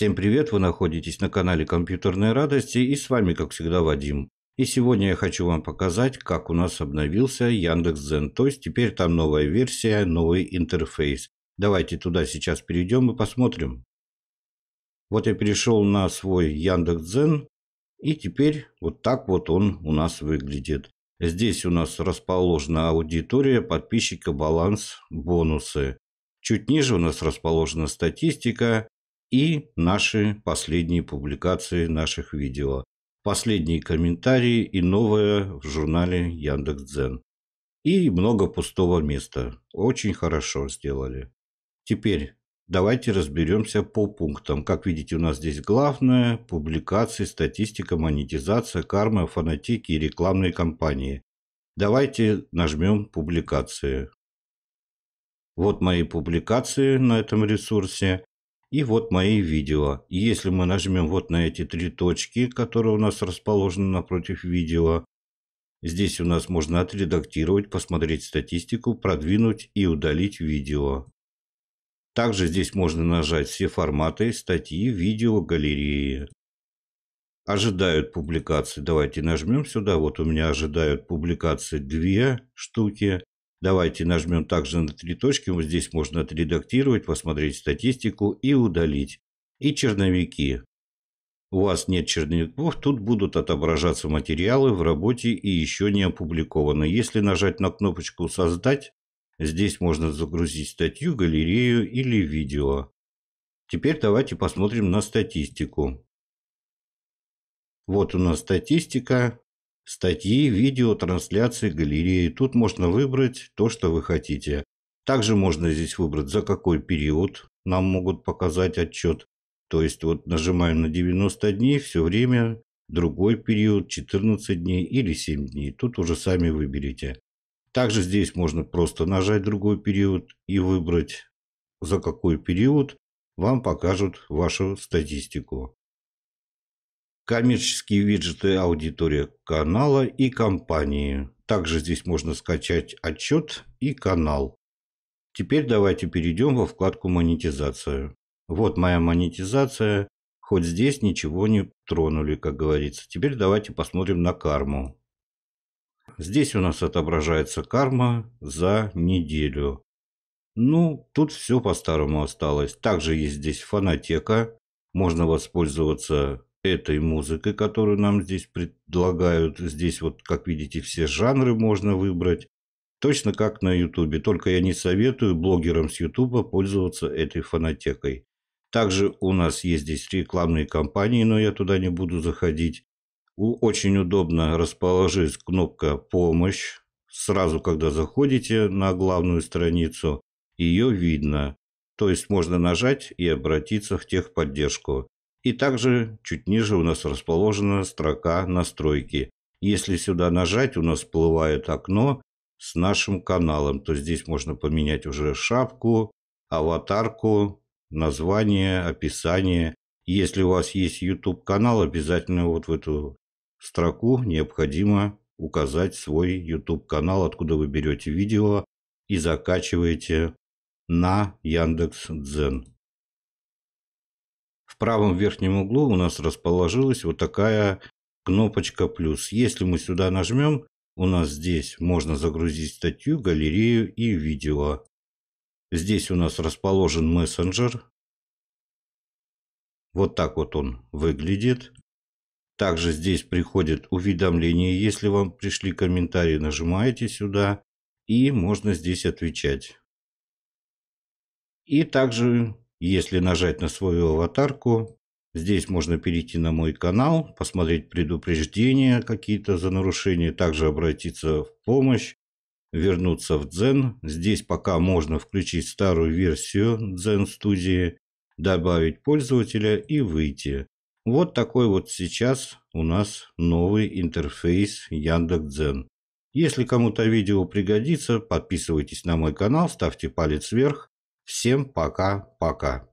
Всем привет, вы находитесь на канале Компьютерной Радости и с вами, как всегда, Вадим. И сегодня я хочу вам показать, как у нас обновился Яндекс.Дзен, то есть теперь там новая версия, новый интерфейс. Давайте туда сейчас перейдем и посмотрим. Вот я перешел на свой Яндекс.Дзен и теперь вот так вот он у нас выглядит. Здесь у нас расположена аудитория, подписчика, баланс, бонусы. Чуть ниже у нас расположена статистика, и наши последние публикации наших видео, последние комментарии и новое в журнале Яндекс.Дзен. И много пустого места. Очень хорошо сделали. Теперь давайте разберемся по пунктам. Как видите, у нас здесь главное – публикации, статистика, монетизация, карма, фанатики и рекламные кампании. Давайте нажмем «Публикации». Вот мои публикации на этом ресурсе. И вот мои видео. Если мы нажмем вот на эти три точки, которые у нас расположены напротив видео, здесь у нас можно отредактировать, посмотреть статистику, продвинуть и удалить видео. Также здесь можно нажать все форматы, статьи, видео, галереи. Ожидают публикации. Давайте нажмем сюда. Вот у меня ожидают публикации две штуки. Давайте нажмем также на три точки. Вот здесь можно отредактировать, посмотреть статистику и удалить. И черновики. У вас нет черновиков, тут будут отображаться материалы в работе и еще не опубликованы. Если нажать на кнопочку «Создать», здесь можно загрузить статью, галерею или видео. Теперь давайте посмотрим на статистику. Вот у нас статистика. Статьи, видео, трансляции, галереи. Тут можно выбрать то, что вы хотите. Также можно здесь выбрать, за какой период нам могут показать отчет. То есть вот нажимаем на 90 дней, все время другой период 14 дней или 7 дней. Тут уже сами выберите. Также здесь можно просто нажать другой период и выбрать, за какой период вам покажут вашу статистику коммерческие виджеты аудитория канала и компании. Также здесь можно скачать отчет и канал. Теперь давайте перейдем во вкладку «Монетизация». Вот моя монетизация. Хоть здесь ничего не тронули, как говорится. Теперь давайте посмотрим на карму. Здесь у нас отображается карма за неделю. Ну, тут все по-старому осталось. Также есть здесь фанатека. Можно воспользоваться этой музыкой, которую нам здесь предлагают. Здесь вот, как видите, все жанры можно выбрать. Точно как на Ютубе, только я не советую блогерам с Ютуба пользоваться этой фонотекой. Также у нас есть здесь рекламные кампании, но я туда не буду заходить. Очень удобно расположилась кнопка «Помощь». Сразу, когда заходите на главную страницу, ее видно. То есть можно нажать и обратиться в техподдержку. И также чуть ниже у нас расположена строка «Настройки». Если сюда нажать, у нас всплывает окно с нашим каналом. То здесь можно поменять уже шапку, аватарку, название, описание. Если у вас есть YouTube канал, обязательно вот в эту строку необходимо указать свой YouTube канал, откуда вы берете видео и закачиваете на Яндекс Дзен правом верхнем углу у нас расположилась вот такая кнопочка «плюс». Если мы сюда нажмем, у нас здесь можно загрузить статью, галерею и видео. Здесь у нас расположен мессенджер. Вот так вот он выглядит. Также здесь приходят уведомления, Если вам пришли комментарии, нажимаете сюда и можно здесь отвечать. И также если нажать на свою аватарку, здесь можно перейти на мой канал, посмотреть предупреждения какие-то за нарушения, также обратиться в помощь, вернуться в Дзен. Здесь пока можно включить старую версию Дзен студии, добавить пользователя и выйти. Вот такой вот сейчас у нас новый интерфейс Яндекс.Дзен. Если кому-то видео пригодится, подписывайтесь на мой канал, ставьте палец вверх, Всем пока-пока.